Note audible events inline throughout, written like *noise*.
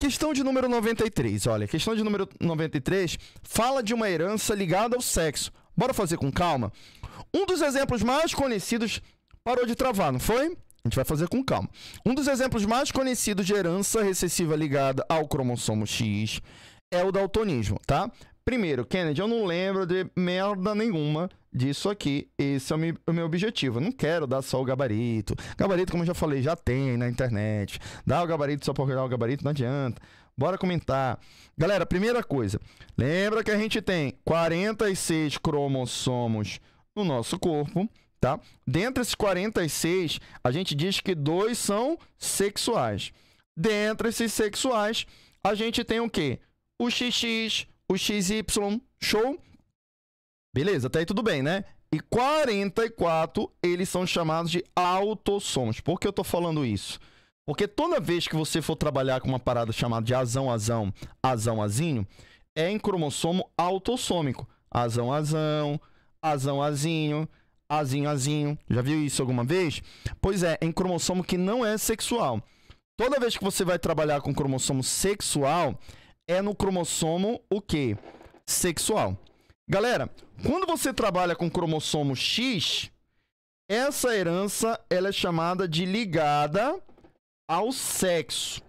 Questão de número 93, olha, questão de número 93 fala de uma herança ligada ao sexo. Bora fazer com calma? Um dos exemplos mais conhecidos parou de travar, não foi? A gente vai fazer com calma. Um dos exemplos mais conhecidos de herança recessiva ligada ao cromossomo X é o daltonismo, tá? Primeiro, Kennedy, eu não lembro de merda nenhuma disso aqui. Esse é o, mi, o meu objetivo. Eu não quero dar só o gabarito. Gabarito, como eu já falei, já tem na internet. Dá o gabarito só para dar o gabarito, não adianta. Bora comentar. Galera, primeira coisa. Lembra que a gente tem 46 cromossomos no nosso corpo, tá? Dentre esses 46, a gente diz que dois são sexuais. Dentre esses sexuais, a gente tem o quê? O XX, o XY, show? Beleza, até aí tudo bem, né? E 44, eles são chamados de autossons. Por que eu tô falando isso? Porque toda vez que você for trabalhar com uma parada chamada de azão, azão, azão, azinho, é em cromossomo autossômico. Azão, azão, azão, azinho, azinho, azinho. Já viu isso alguma vez? Pois é, em cromossomo que não é sexual. Toda vez que você vai trabalhar com cromossomo sexual, é no cromossomo o quê? Sexual. Galera, quando você trabalha com cromossomo X, essa herança ela é chamada de ligada ao sexo.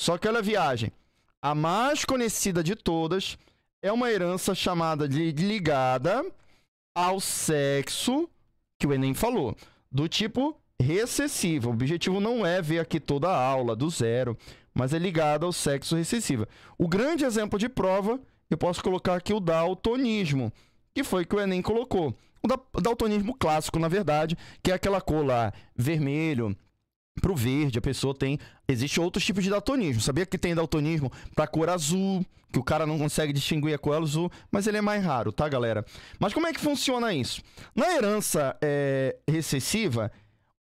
Só que ela viagem. A mais conhecida de todas é uma herança chamada de ligada ao sexo, que o Enem falou, do tipo recessivo. O objetivo não é ver aqui toda a aula do zero, mas é ligada ao sexo recessivo. O grande exemplo de prova eu posso colocar aqui o daltonismo, que foi que o Enem colocou. O daltonismo clássico, na verdade, que é aquela cor lá, vermelho, pro verde, a pessoa tem. Existe outros tipos de daltonismo. Sabia que tem daltonismo pra cor azul, que o cara não consegue distinguir a cor azul, mas ele é mais raro, tá, galera? Mas como é que funciona isso? Na herança é, recessiva,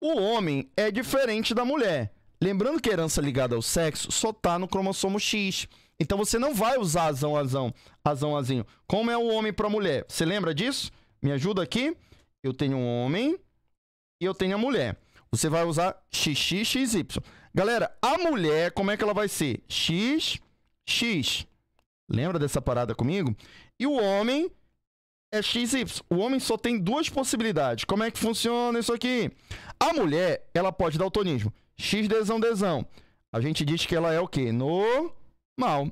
o homem é diferente da mulher. Lembrando que a herança ligada ao sexo só tá no cromossomo X. Então você não vai usar azão, azão, azão, azinho. Como é o homem para a mulher? Você lembra disso? Me ajuda aqui. Eu tenho um homem e eu tenho a mulher. Você vai usar x, y. Galera, a mulher, como é que ela vai ser? X, x. Lembra dessa parada comigo? E o homem é XY. O homem só tem duas possibilidades. Como é que funciona isso aqui? A mulher, ela pode dar daltonismo. X desão desão. A gente diz que ela é o quê? No normal.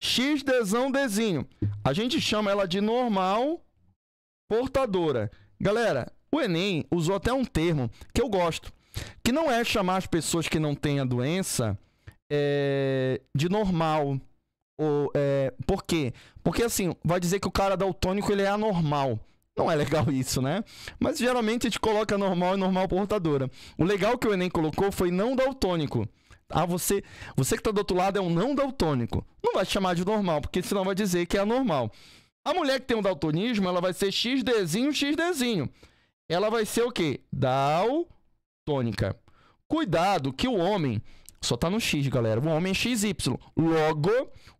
X desão desinho. A gente chama ela de normal portadora. Galera, o Enem usou até um termo que eu gosto, que não é chamar as pessoas que não têm a doença é, de normal. Ou, é, por quê? Porque assim, vai dizer que o cara daltônico ele é anormal. Não é legal *laughs* isso, né? Mas geralmente a gente coloca normal e normal portadora. O legal que o Enem colocou foi não daltônico. Ah, você, você que tá do outro lado é um não daltônico. Não vai te chamar de normal, porque senão vai dizer que é anormal. A mulher que tem um daltonismo, ela vai ser XDzinho, XDzinho. Ela vai ser o quê? Daltônica. Cuidado que o homem só tá no X, galera. O homem é XY. Logo,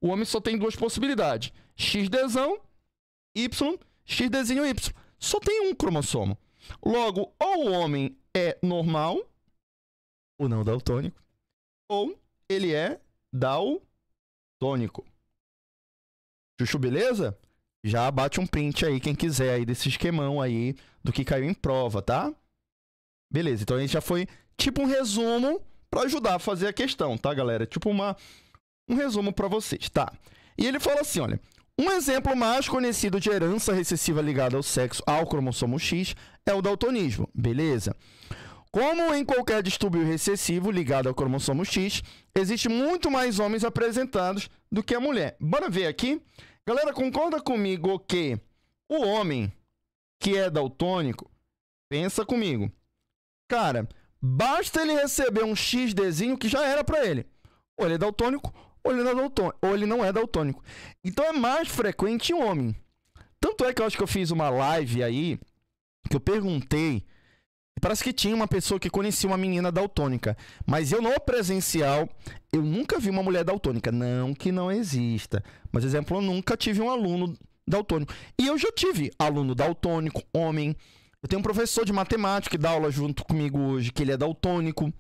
o homem só tem duas possibilidades. XDzão, Y, XDzinho, Y. Só tem um cromossomo. Logo, ou o homem é normal, ou não daltônico ou ele é daltônico. Chuchu, beleza? Já bate um print aí, quem quiser, aí desse esquemão aí do que caiu em prova, tá? Beleza, então a gente já foi tipo um resumo para ajudar a fazer a questão, tá, galera? Tipo uma, um resumo para vocês, tá? E ele fala assim, olha... Um exemplo mais conhecido de herança recessiva ligada ao sexo ao cromossomo X é o daltonismo, beleza? Como em qualquer distúrbio recessivo ligado ao cromossomo X, existe muito mais homens apresentados do que a mulher. Bora ver aqui? Galera, concorda comigo que o homem que é daltônico, pensa comigo. Cara, basta ele receber um X desenho que já era para ele. Ou ele é daltônico, ou ele, não é daltônico, ou ele não é daltônico. Então é mais frequente em homem. Tanto é que eu acho que eu fiz uma live aí que eu perguntei Parece que tinha uma pessoa que conhecia uma menina daltônica. Mas eu no presencial, eu nunca vi uma mulher daltônica. Não que não exista. Mas, exemplo, eu nunca tive um aluno daltônico. E eu já tive aluno daltônico, homem. Eu tenho um professor de matemática que dá aula junto comigo hoje, que ele é daltônico.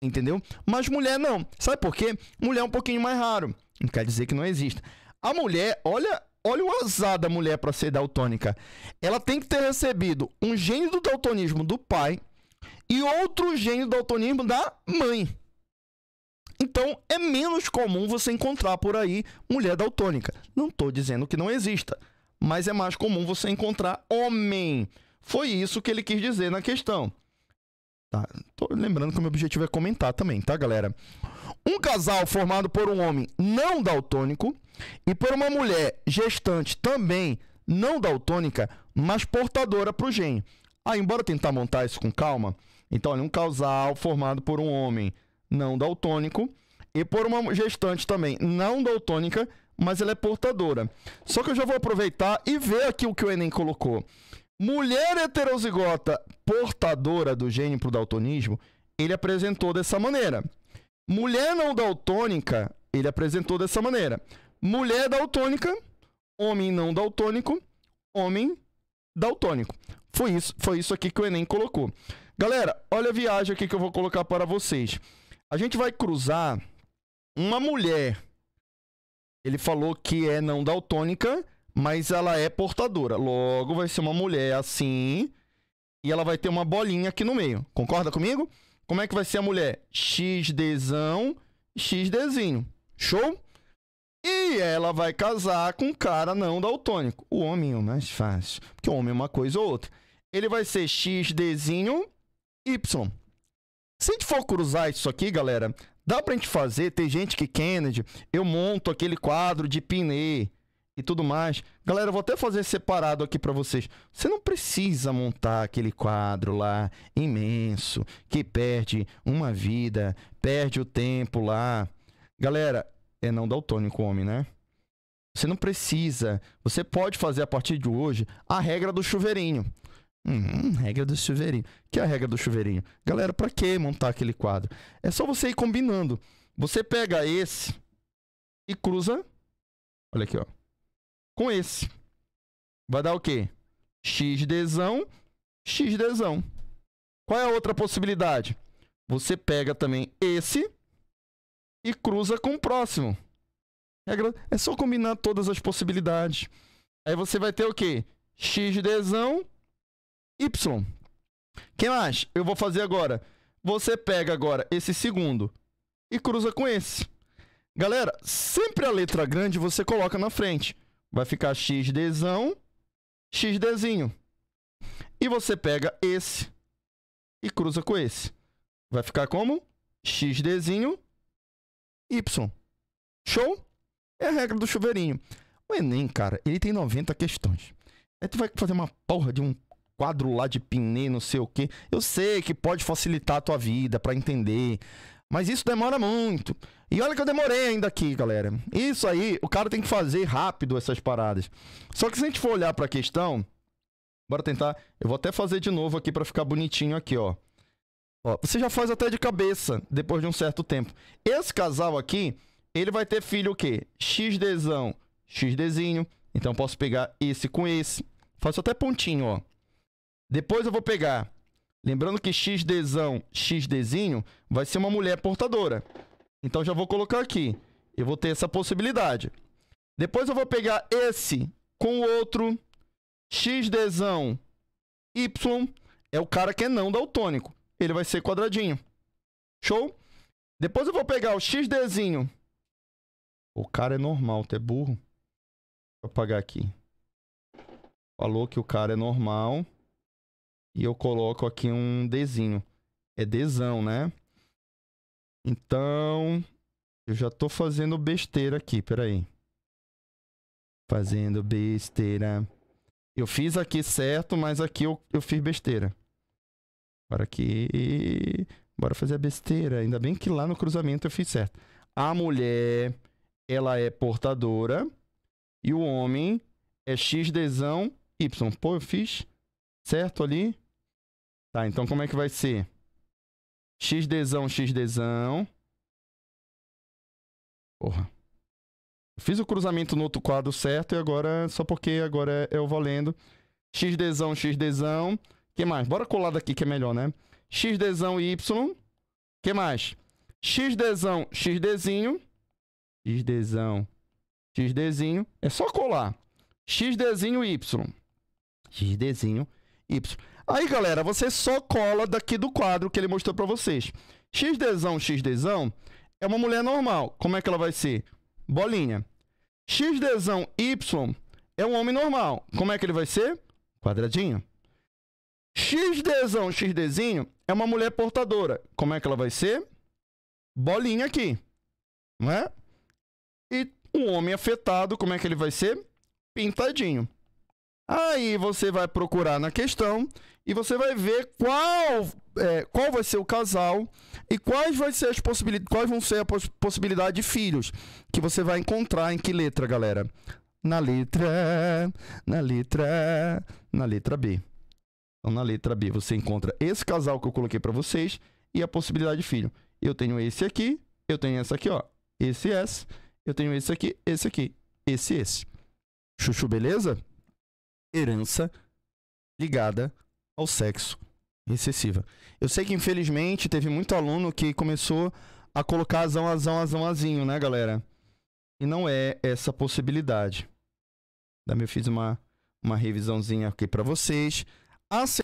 Entendeu? Mas mulher não. Sabe por quê? Mulher é um pouquinho mais raro. Não quer dizer que não exista. A mulher, olha olha o azar da mulher para ser daltônica. Ela tem que ter recebido um gênio do daltonismo do pai e outro gênio do daltonismo da mãe. Então, é menos comum você encontrar por aí mulher daltônica. Não estou dizendo que não exista, mas é mais comum você encontrar homem. Foi isso que ele quis dizer na questão. Tá? Tô lembrando que o meu objetivo é comentar também, tá, galera? Um casal formado por um homem não daltônico e por uma mulher gestante também não daltônica, mas portadora pro gene. Aí, ah, embora tentar montar isso com calma, então, olha, um casal formado por um homem não daltônico e por uma gestante também não daltônica, mas ela é portadora. Só que eu já vou aproveitar e ver aqui o que o Enem colocou. Mulher heterozigota portadora do gene o daltonismo, ele apresentou dessa maneira. Mulher não daltônica, ele apresentou dessa maneira. Mulher daltônica, homem não daltônico, homem daltônico. Foi isso, foi isso aqui que o Enem colocou. Galera, olha a viagem aqui que eu vou colocar para vocês. A gente vai cruzar uma mulher. Ele falou que é não daltônica mas ela é portadora. Logo, vai ser uma mulher assim, e ela vai ter uma bolinha aqui no meio. Concorda comigo? Como é que vai ser a mulher? XDzão, XDzinho. Show? E ela vai casar com um cara não daltônico. O homem é o mais fácil, porque o homem é uma coisa ou outra. Ele vai ser XDzinho, Y. Se a gente for cruzar isso aqui, galera, dá pra gente fazer. Tem gente que Kennedy, eu monto aquele quadro de Pinet e tudo mais. Galera, eu vou até fazer separado aqui para vocês. Você não precisa montar aquele quadro lá imenso que perde uma vida, perde o tempo lá. Galera, é não daltônico homem, né? Você não precisa. Você pode fazer a partir de hoje a regra do chuveirinho. Hum, regra do chuveirinho. Que é a regra do chuveirinho? Galera, para que montar aquele quadro? É só você ir combinando. Você pega esse e cruza. Olha aqui, ó com esse. Vai dar o quê? X desão, X desão. Qual é a outra possibilidade? Você pega também esse e cruza com o próximo. É, é só combinar todas as possibilidades. Aí você vai ter o quê? X desão, Y. que mais? Eu vou fazer agora. Você pega agora esse segundo e cruza com esse. Galera, sempre a letra grande você coloca na frente. Vai ficar xdzão, xdzinho. E você pega esse e cruza com esse. Vai ficar como? xdzinho, y. Show? É a regra do chuveirinho. O Enem, cara, ele tem 90 questões. Aí tu vai fazer uma porra de um quadro lá de pinê, não sei o quê. Eu sei que pode facilitar a tua vida para entender mas isso demora muito. E olha que eu demorei ainda aqui, galera. Isso aí, o cara tem que fazer rápido essas paradas. Só que se a gente for olhar para a questão, bora tentar. Eu vou até fazer de novo aqui para ficar bonitinho aqui, ó. ó. Você já faz até de cabeça depois de um certo tempo. Esse casal aqui, ele vai ter filho o quê? XDzão, XDzinho. Então posso pegar esse com esse. Faço até pontinho, ó. Depois eu vou pegar Lembrando que XDzão, XDzinho, vai ser uma mulher portadora. Então já vou colocar aqui. Eu vou ter essa possibilidade. Depois eu vou pegar esse com o outro. XDzão, Y, é o cara que é não daltônico. Ele vai ser quadradinho. Show? Depois eu vou pegar o XDzinho. O cara é normal, tu é burro. Vou apagar aqui. Falou que o cara é normal e eu coloco aqui um Dzinho. É Dzão, né? Então, eu já tô fazendo besteira aqui, peraí. Fazendo besteira. Eu fiz aqui certo, mas aqui eu, eu fiz besteira. Bora aqui. Bora fazer a besteira. Ainda bem que lá no cruzamento eu fiz certo. A mulher, ela é portadora. E o homem é X desão Y. Pô, eu fiz certo ali. Tá, então como é que vai ser? XDzão, XDzão. Porra. Fiz o cruzamento no outro quadro certo e agora, só porque agora eu é vou lendo. XDzão, XDzão. que mais? Bora colar daqui que é melhor, né? XDzão e Y. que mais? XDzão, XDzinho. XDzão, XDzinho. É só colar. XDzinho, Y. XDzinho, Y. Aí, galera, você só cola daqui do quadro que ele mostrou para vocês. XDzão, XDzão é uma mulher normal. Como é que ela vai ser? Bolinha. XDzão, Y é um homem normal. Como é que ele vai ser? Quadradinho. XDzão, XDzinho é uma mulher portadora. Como é que ela vai ser? Bolinha aqui. Não é? E um homem afetado, como é que ele vai ser? Pintadinho. Aí você vai procurar na questão e você vai ver qual, é, qual vai ser o casal e quais, vão ser as possibilidades, quais vão ser a possibilidade de filhos que você vai encontrar em que letra, galera? Na letra, na letra, na letra B. Então, na letra B você encontra esse casal que eu coloquei para vocês e a possibilidade de filho. Eu tenho esse aqui, eu tenho essa aqui, ó, esse esse, eu tenho esse aqui, esse aqui, esse esse. Chuchu, beleza? herança ligada ao sexo recessiva. Eu sei que, infelizmente, teve muito aluno que começou a colocar azão, azão, azão, azinho, né, galera? E não é essa possibilidade. Eu fiz uma, uma revisãozinha aqui para vocês. Ace...